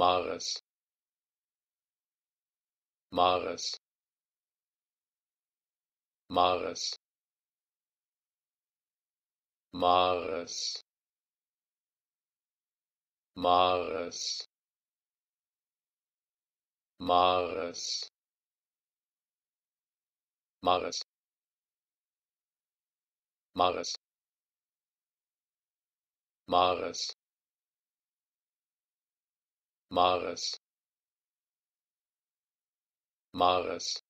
mares mares mares mares mares mares mares mares mares mares